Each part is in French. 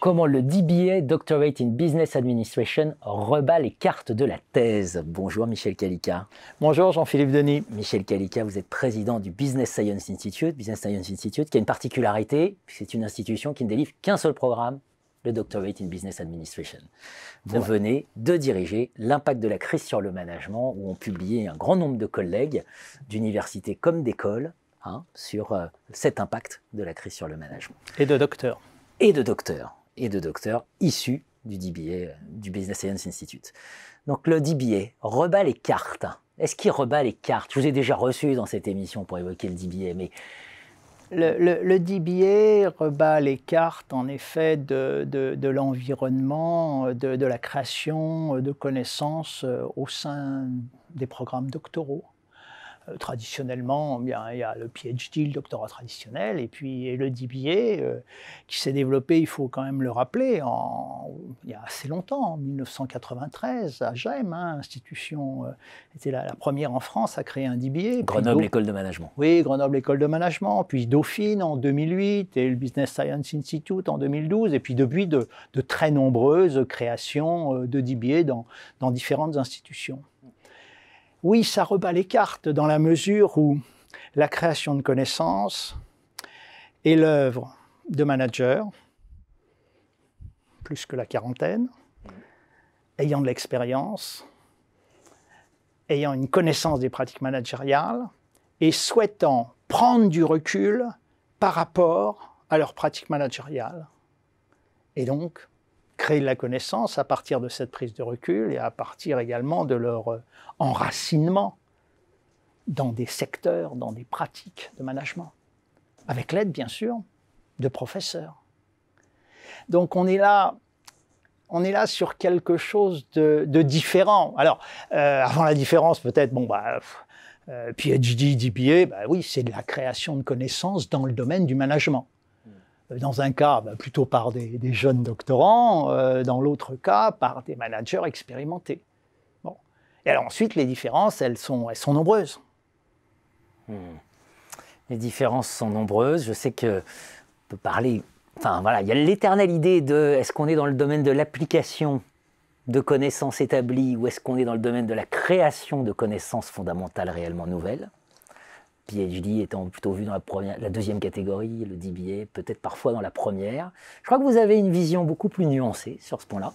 comment le DBA, Doctorate in Business Administration, rebat les cartes de la thèse. Bonjour Michel Calica. Bonjour Jean-Philippe Denis. Michel Calica, vous êtes président du Business Science Institute, Business Science Institute, qui a une particularité, c'est une institution qui ne délivre qu'un seul programme, le Doctorate in Business Administration. Vous venez de diriger l'impact de la crise sur le management, où ont publié un grand nombre de collègues d'universités comme d'écoles hein, sur euh, cet impact de la crise sur le management. Et de docteurs. Et de docteurs. Et de docteurs issus du DBA, du Business Science Institute. Donc le DBA rebat les cartes. Est-ce qu'il rebat les cartes Je vous ai déjà reçu dans cette émission pour évoquer le DBA, mais le, le, DBA rebat les cartes, en effet, de, l'environnement, de, la création de connaissances euh, au sein des programmes doctoraux. Euh, traditionnellement, il y a le PhD, le doctorat traditionnel, et puis le DBA euh, qui s'est développé, il faut quand même le rappeler, il y a assez longtemps, en 1993, à GEM, hein, institution euh, était la, première en France à créer un DBA. Grenoble École de Management. Oui, Grenoble École de Management, puis Dauphine en 2008 et le Business Science Institute en 2012, et puis depuis de, très nombreuses créations de DBA dans différentes institutions oui, ça rebat les cartes dans la mesure où la création de connaissances est l'œuvre de managers, plus que la quarantaine, ayant de l'expérience, ayant une connaissance des pratiques managériales et souhaitant prendre du recul par rapport à leurs pratiques managériales. Et donc, créer de la connaissance à partir de cette prise de recul et à partir également de leur euh, enracinement dans des secteurs, dans des pratiques de management, avec l'aide bien sûr de professeurs. Donc on est là, on est là sur quelque chose de, différent. Alors euh, avant la différence peut-être, bon bah PhD, euh, DPA, bah oui c'est de la création de connaissances dans le domaine du management dans un cas bah, plutôt par des, jeunes doctorants, euh, dans l'autre cas par des managers expérimentés. Et alors ensuite, les différences, elles sont, nombreuses. Hmm. Les différences sont nombreuses. Je sais que peut parler. Enfin voilà, il y a l'éternelle idée de est-ce qu'on est dans le domaine de l'application de connaissances établies ou est-ce qu'on est dans le domaine de la création de connaissances fondamentales réellement nouvelles PhD étant plutôt vu dans la, la deuxième catégorie, le DBA peut-être parfois dans la première. Je crois que vous avez une vision beaucoup plus nuancée sur ce point-là.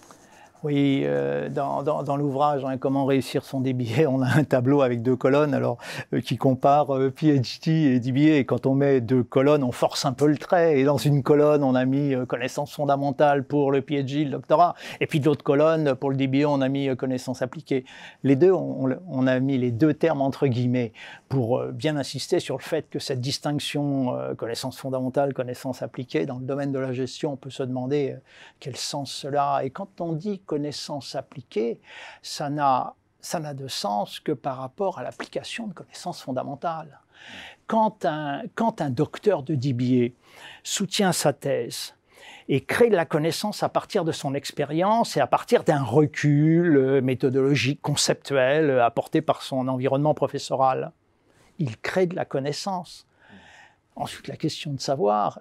Oui, euh, dans, dans, dans l'ouvrage hein, Comment réussir son DBA, on a un tableau avec deux colonnes alors euh, qui compare euh, PhD et DBA. Et quand on met deux colonnes, on force un peu le trait. Et dans une colonne, on a mis euh, connaissances fondamentales pour le PhD, le doctorat. Et puis de l'autre colonne, pour le DBA, on a mis connaissances appliquées. Les deux, on, on, a mis les deux termes entre guillemets pour bien insister sur le fait que cette distinction connaissances fondamentales, connaissances appliquées, dans le domaine de la gestion, on peut se demander quel sens cela a. Et quand on dit connaissances appliquées, ça n'a ça n'a de sens que par rapport à l'application de connaissances fondamentales. Quand un, quand un docteur de Dibier soutient sa thèse et crée de la connaissance à partir de son expérience et à partir d'un recul euh, méthodologique, conceptuel, euh, apporté par son environnement professoral, il crée de la connaissance. Ensuite, la question de savoir,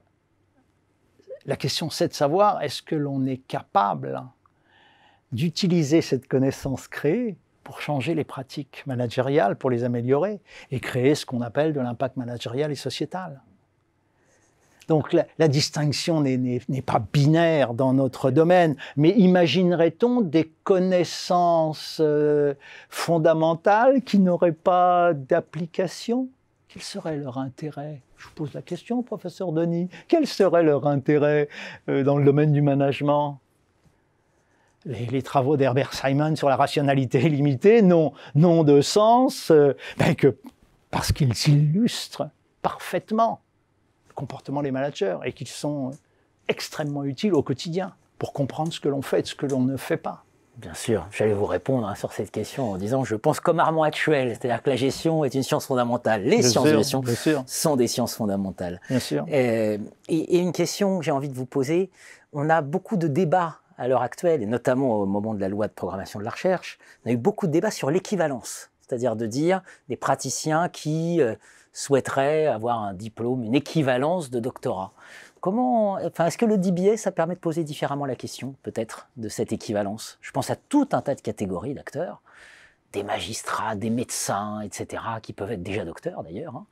la question c'est de savoir est-ce que l'on est capable d'utiliser cette connaissance créée pour changer les pratiques managériales, pour les améliorer, et créer ce qu'on appelle de l'impact managérial et sociétal. Donc la, distinction n'est pas binaire dans notre domaine, mais imaginerait-on des connaissances euh, fondamentales qui n'auraient pas d'application Quel serait leur intérêt Je vous pose la question, professeur Denis. Quel serait leur intérêt euh, dans le domaine du management les, travaux d'Herbert Simon sur la rationalité limitée n'ont, non de sens euh, ben que parce qu'ils illustrent parfaitement le comportement des managers et qu'ils sont euh, extrêmement utiles au quotidien pour comprendre ce que l'on fait et ce que l'on ne fait pas. Bien sûr, j'allais vous répondre hein, sur cette question en disant je pense comme Armand actuel, c'est-à-dire que la gestion est une science fondamentale. Les sciences de gestion sont des sciences fondamentales. Bien sûr. Euh, et, une question que j'ai envie de vous poser, on a beaucoup de débats à l'heure actuelle, et notamment au moment de la loi de programmation de la recherche, on a eu beaucoup de débats sur l'équivalence, c'est-à-dire de dire des praticiens qui euh, souhaiteraient avoir un diplôme, une équivalence de doctorat. Comment, enfin, est-ce que le DBA, ça permet de poser différemment la question, peut-être, de cette équivalence Je pense à tout un tas de catégories d'acteurs, des magistrats, des médecins, etc., qui peuvent être déjà docteurs d'ailleurs, hein.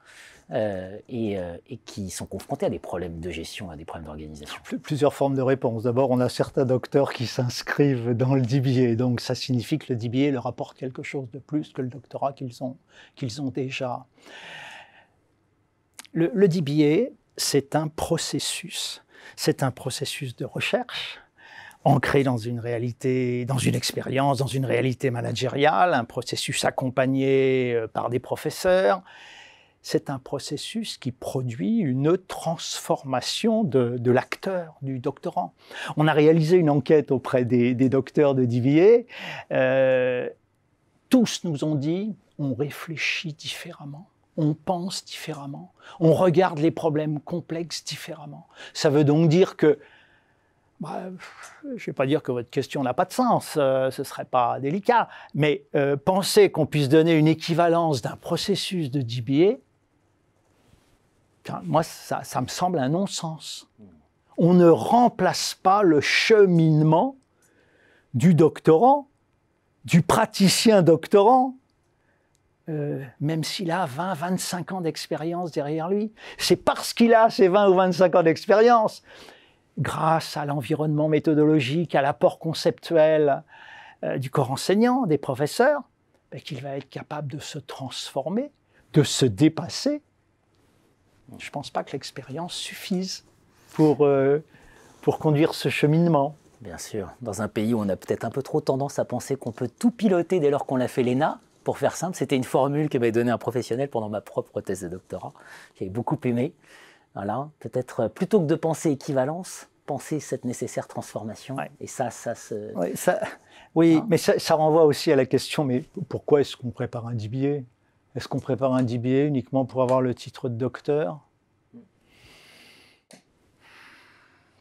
Euh, euh, et, qui sont confrontés à des problèmes de gestion, à des problèmes d'organisation Plusieurs formes de réponses. D'abord, on a certains docteurs qui s'inscrivent dans le DBA, donc ça signifie que le DBA leur apporte quelque chose de plus que le doctorat qu'ils ont, ont déjà. Le, le DBA, c'est un processus. C'est un processus de recherche ancré dans une réalité, dans une expérience, dans une réalité managériale, un processus accompagné euh, par des professeurs c'est un processus qui produit une transformation de, l'acteur, du doctorant. On a réalisé une enquête auprès des, docteurs de Divier. Euh, tous nous ont dit, on réfléchit différemment on pense différemment, on regarde les problèmes complexes différemment. Ça veut donc dire que, bah, je ne vais pas dire que votre question n'a pas de sens, euh, ce ne serait pas délicat, mais euh, penser qu'on puisse donner une équivalence d'un processus de DBA moi, ça, me semble un non-sens. On ne remplace pas le cheminement du doctorant, du praticien doctorant, euh, même s'il a 20, 25 ans d'expérience derrière lui. C'est parce qu'il a ces 20 ou 25 ans d'expérience, grâce à l'environnement méthodologique, à l'apport conceptuel euh, du corps enseignant, des professeurs, ben, qu'il va être capable de se transformer, de se dépasser, je ne pense pas que l'expérience suffise pour, euh, pour conduire ce cheminement. Bien sûr, dans un pays où on a peut-être un peu trop tendance à penser qu'on peut tout piloter dès lors qu'on l'a fait l'ENA, pour faire simple, c'était une formule qui m'avait donnée un professionnel pendant ma propre thèse de doctorat. qui avait beaucoup aimé. Voilà, peut-être euh, plutôt que de penser équivalence, penser cette nécessaire transformation. Et ça, ça se. Oui, hein mais ça, renvoie aussi à la question mais pourquoi est-ce qu'on prépare un DBA est-ce qu'on prépare un DBA uniquement pour avoir le titre de docteur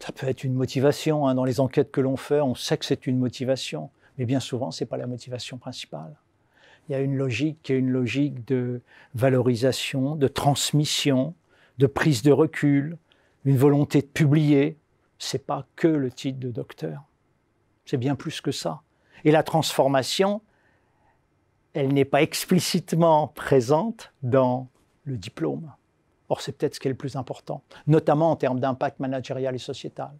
Ça peut être une motivation. Hein. Dans les enquêtes que l'on fait, on sait que c'est une motivation, mais bien souvent, ce n'est pas la motivation principale. Il y a une logique qui est une logique de valorisation, de transmission, de prise de recul, une volonté de publier. C'est pas que le titre de docteur. C'est bien plus que ça. Et la transformation, elle n'est pas explicitement présente dans le diplôme. Or, c'est peut-être ce qui est le plus important, notamment en termes d'impact managérial et sociétal.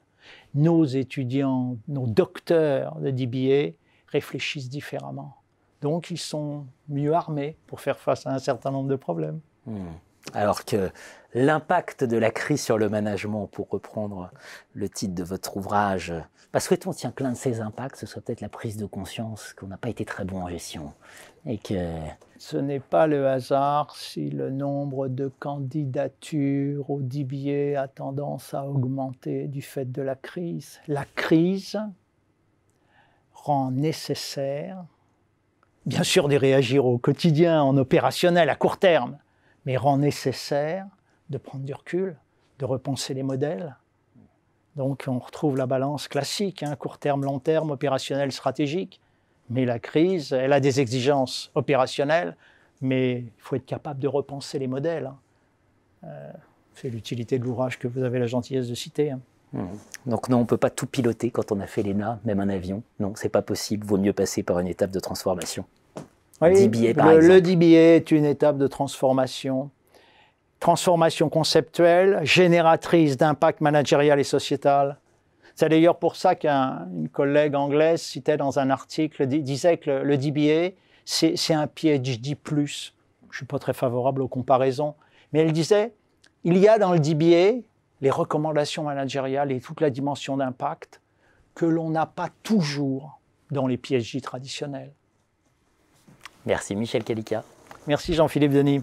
Nos étudiants, nos docteurs de DBA réfléchissent différemment. Donc, ils sont mieux armés pour faire face à un certain nombre de problèmes. Hmm. Alors que l'impact de la crise sur le management, pour reprendre le titre de votre ouvrage, bah souhaitons tiens, que l'un de ces impacts, ce soit peut-être la prise de conscience qu'on n'a pas été très bon en gestion. Et que... Ce n'est pas le hasard si le nombre de candidatures au Dibier a tendance à augmenter du fait de la crise. La crise rend nécessaire, bien sûr, de réagir au quotidien, en opérationnel, à court terme, mais rend nécessaire de prendre du recul, de repenser les modèles. Donc on retrouve la balance classique, hein, court terme, long terme, opérationnel, stratégique. Mais la crise, elle a des exigences opérationnelles, mais il faut être capable de repenser les modèles. Hein. Euh, c'est l'utilité de l'ouvrage que vous avez la gentillesse de citer. Hein. Mmh. Donc non, on ne peut pas tout piloter quand on a fait l'ENA, même un avion. Non, c'est pas possible. Vaut mieux passer par une étape de transformation le, DBA est une étape de transformation transformation conceptuelle, génératrice d'impact managérial et sociétal. C'est d'ailleurs pour ça qu'une collègue anglaise citait dans un article, disait que le, DBA, c'est un PhD+. Plus. Je ne suis pas très favorable aux comparaisons. Mais elle disait, il y a dans le DBA les recommandations managériales et toute la dimension d'impact que l'on n'a pas toujours dans les PhD traditionnels. Merci Michel Calica. Merci Jean-Philippe Denis.